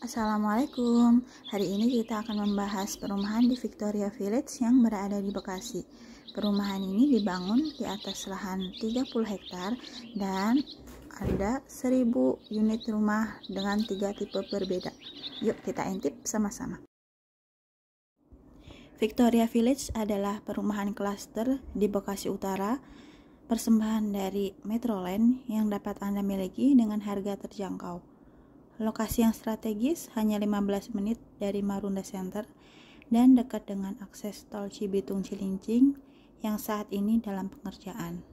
Assalamualaikum. Hari ini kita akan membahas perumahan di Victoria Village yang berada di Bekasi. Perumahan ini dibangun di atas lahan 30 hektar dan ada 1000 unit rumah dengan tiga tipe berbeda. Yuk kita intip sama-sama. Victoria Village adalah perumahan klaster di Bekasi Utara persembahan dari Metroland yang dapat Anda miliki dengan harga terjangkau. Lokasi yang strategis hanya 15 menit dari Marunda Center dan dekat dengan akses tol Cibitung Cilincing yang saat ini dalam pengerjaan.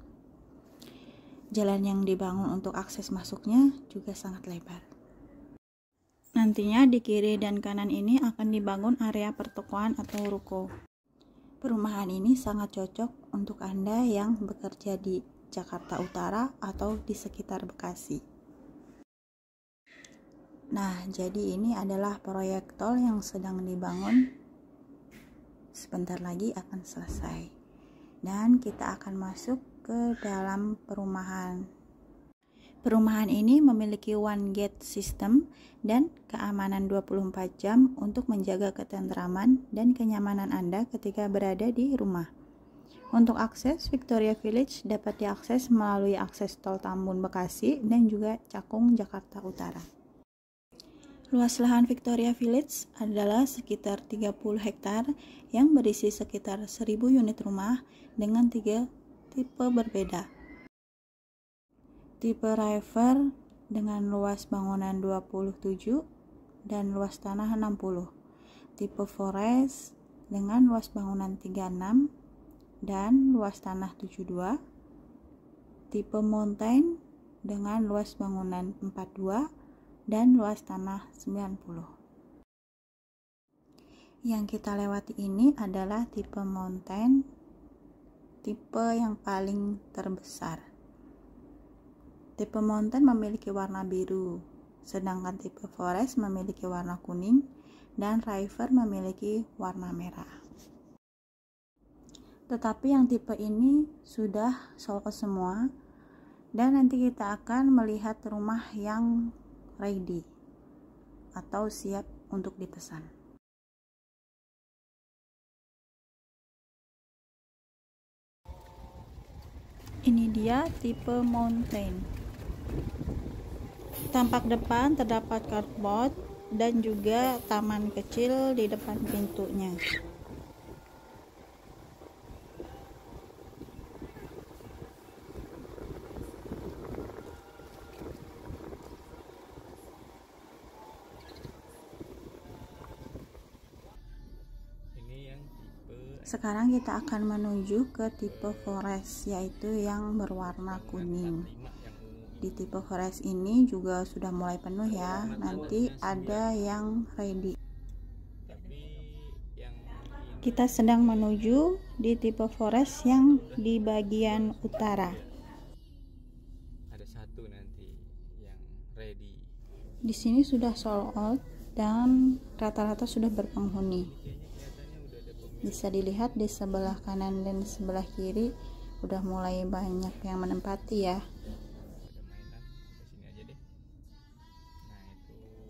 Jalan yang dibangun untuk akses masuknya juga sangat lebar. Nantinya di kiri dan kanan ini akan dibangun area pertokoan atau ruko. Perumahan ini sangat cocok untuk Anda yang bekerja di Jakarta Utara atau di sekitar Bekasi. Nah, jadi ini adalah proyek tol yang sedang dibangun. Sebentar lagi akan selesai. Dan kita akan masuk ke dalam perumahan. Perumahan ini memiliki one gate system dan keamanan 24 jam untuk menjaga ketentraman dan kenyamanan Anda ketika berada di rumah. Untuk akses, Victoria Village dapat diakses melalui akses tol Tambun Bekasi dan juga Cakung Jakarta Utara. Luas lahan Victoria Village adalah sekitar 30 hektar yang berisi sekitar 1000 unit rumah dengan tiga tipe berbeda. Tipe river dengan luas bangunan 27 dan luas tanah 60. Tipe forest dengan luas bangunan 36 dan luas tanah 72. Tipe mountain dengan luas bangunan 42 dan luas tanah 90. Yang kita lewati ini adalah tipe mountain, tipe yang paling terbesar. Tipe mountain memiliki warna biru, sedangkan tipe forest memiliki warna kuning dan river memiliki warna merah tetapi yang tipe ini sudah sold semua dan nanti kita akan melihat rumah yang ready atau siap untuk dipesan. Ini dia tipe mountain. Tampak depan terdapat cardboard dan juga taman kecil di depan pintunya. sekarang kita akan menuju ke tipe forest yaitu yang berwarna kuning di tipe forest ini juga sudah mulai penuh ya nanti ada yang ready kita sedang menuju di tipe forest yang di bagian utara ada satu nanti yang ready di sini sudah sold out dan rata-rata sudah berpenghuni bisa dilihat di sebelah kanan dan sebelah kiri udah mulai banyak yang menempati ya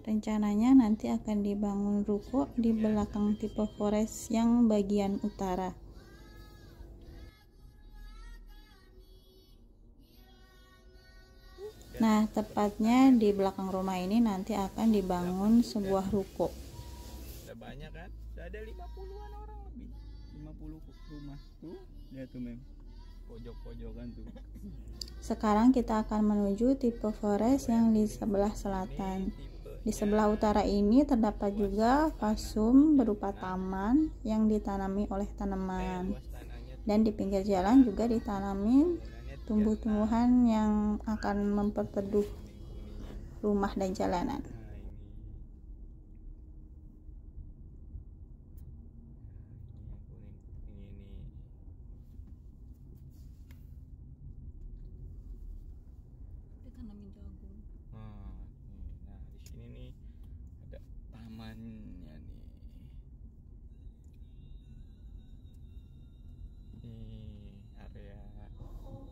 rencananya nanti akan dibangun ruko di belakang tipe forest yang bagian utara Nah, tepatnya di belakang rumah ini nanti akan dibangun sebuah ruko ada 50-an orang lebih 50 rumah tuh lihat ya tuh mem pojok-pojokan tuh sekarang kita akan menuju tipe forest yang di sebelah selatan di sebelah utara ini terdapat juga fasum berupa taman yang ditanami oleh tanaman eh, dan di pinggir jalan juga ditanami tumbuh-tumbuhan yang akan memperteduh rumah dan jalanan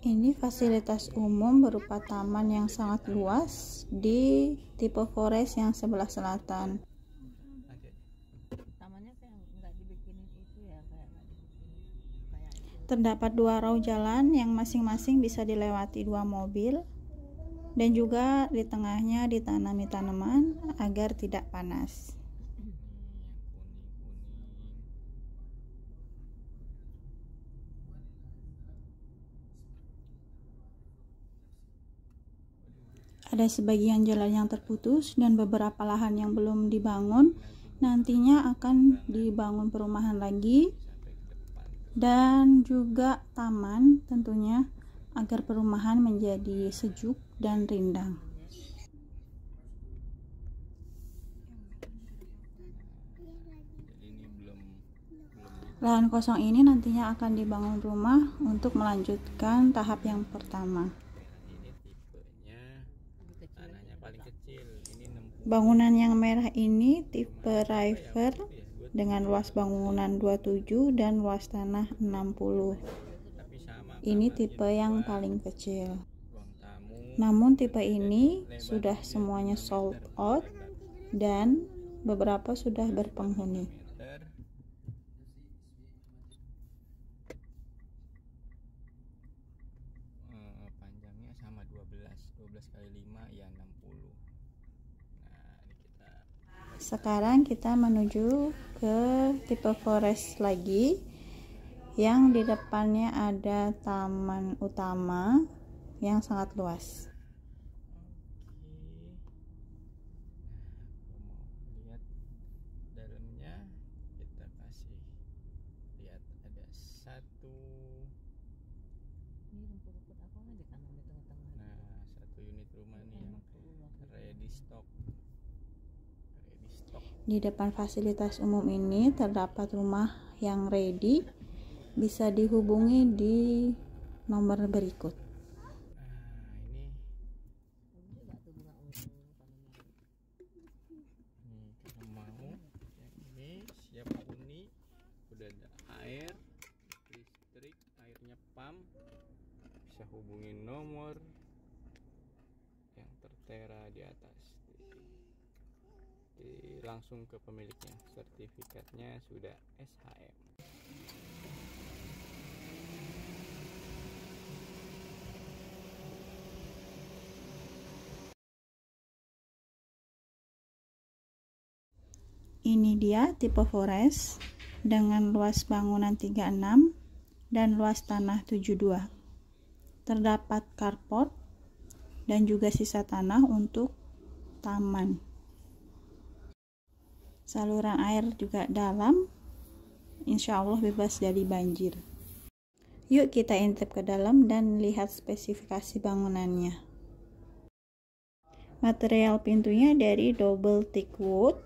Ini fasilitas umum berupa taman yang sangat luas di tipe forest yang sebelah selatan. Terdapat dua row jalan yang masing-masing bisa dilewati dua mobil dan juga di tengahnya ditanami tanaman agar tidak panas. ada sebagian jalan yang terputus dan beberapa lahan yang belum dibangun nantinya akan dibangun perumahan lagi dan juga taman tentunya agar perumahan menjadi sejuk dan rindang Lahan kosong ini nantinya akan dibangun rumah untuk melanjutkan tahap yang pertama bangunan yang merah ini tipe river dengan luas bangunan 27 dan luas tanah 60 ini tipe yang paling kecil namun tipe ini sudah semuanya sold out dan beberapa sudah berpenghuni 12 kali 5 ya 60 nah ini kita sekarang kita menuju ke tipe forest lagi yang di depannya ada taman utama yang sangat luas Di depan fasilitas umum ini terdapat rumah yang ready bisa dihubungi di nomor berikut. langsung ke pemiliknya sertifikatnya sudah SHM Ini dia tipe forest dengan luas bangunan 36 dan luas tanah 72. Terdapat carport dan juga sisa tanah untuk taman saluran air juga dalam insya Allah bebas dari banjir yuk kita intip ke dalam dan lihat spesifikasi bangunannya material pintunya dari double thick wood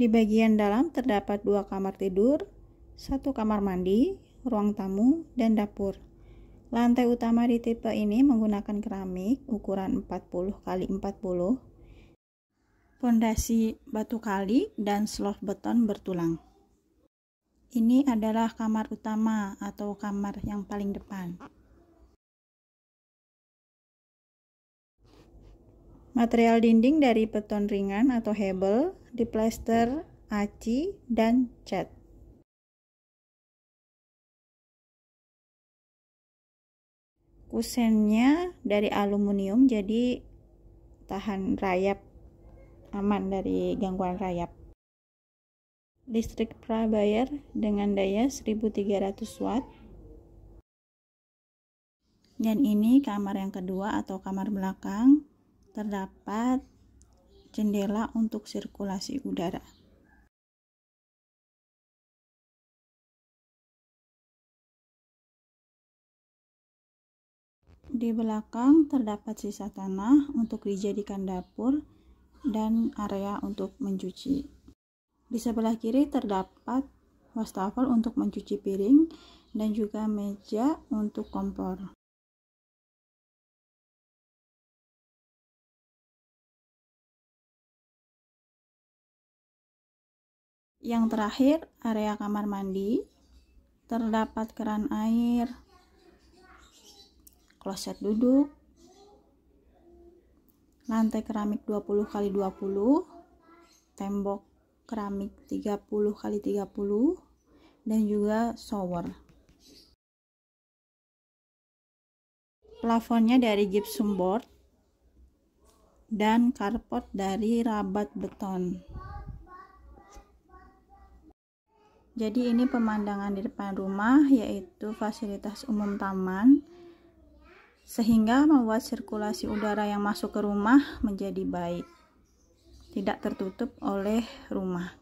di bagian dalam terdapat dua kamar tidur satu kamar mandi ruang tamu dan dapur lantai utama di tipe ini menggunakan keramik ukuran 40 x 40 pondasi batu kali, dan slof beton bertulang. Ini adalah kamar utama atau kamar yang paling depan. Material dinding dari beton ringan atau hebel, diplester, aci, dan cat. Kusennya dari aluminium jadi tahan rayap aman dari gangguan rayap. Listrik prabayar dengan daya 1300 watt. Dan ini kamar yang kedua atau kamar belakang terdapat jendela untuk sirkulasi udara. Di belakang terdapat sisa tanah untuk dijadikan dapur dan area untuk mencuci. Di sebelah kiri terdapat wastafel untuk mencuci piring dan juga meja untuk kompor. Yang terakhir, area kamar mandi terdapat keran air, kloset duduk, lantai keramik 20 x 20 tembok keramik 30 x 30 dan juga shower plafonnya dari gypsum board dan karpot dari rabat beton jadi ini pemandangan di depan rumah yaitu fasilitas umum taman sehingga membuat sirkulasi udara yang masuk ke rumah menjadi baik, tidak tertutup oleh rumah.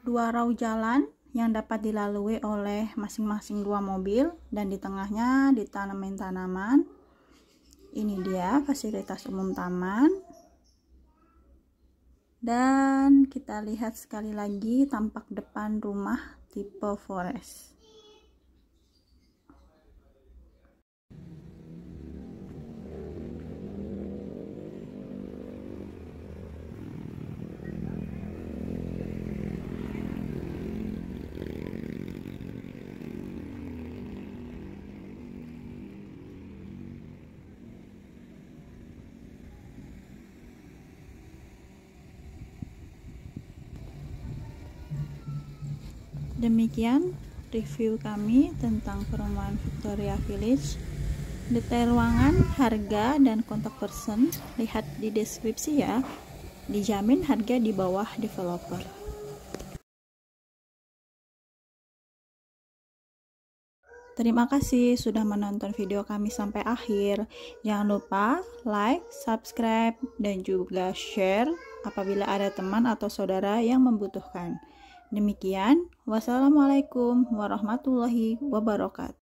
Dua rau jalan yang dapat dilalui oleh masing-masing dua mobil dan di tengahnya ditanamin tanaman. Ini dia fasilitas umum taman. Dan kita lihat sekali lagi tampak depan rumah tipe forest. Demikian review kami tentang perumahan Victoria Village. Detail ruangan, harga, dan kontak person lihat di deskripsi ya. Dijamin harga di bawah developer. Terima kasih sudah menonton video kami sampai akhir. Jangan lupa like, subscribe, dan juga share apabila ada teman atau saudara yang membutuhkan. Demikian, wassalamualaikum warahmatullahi wabarakatuh.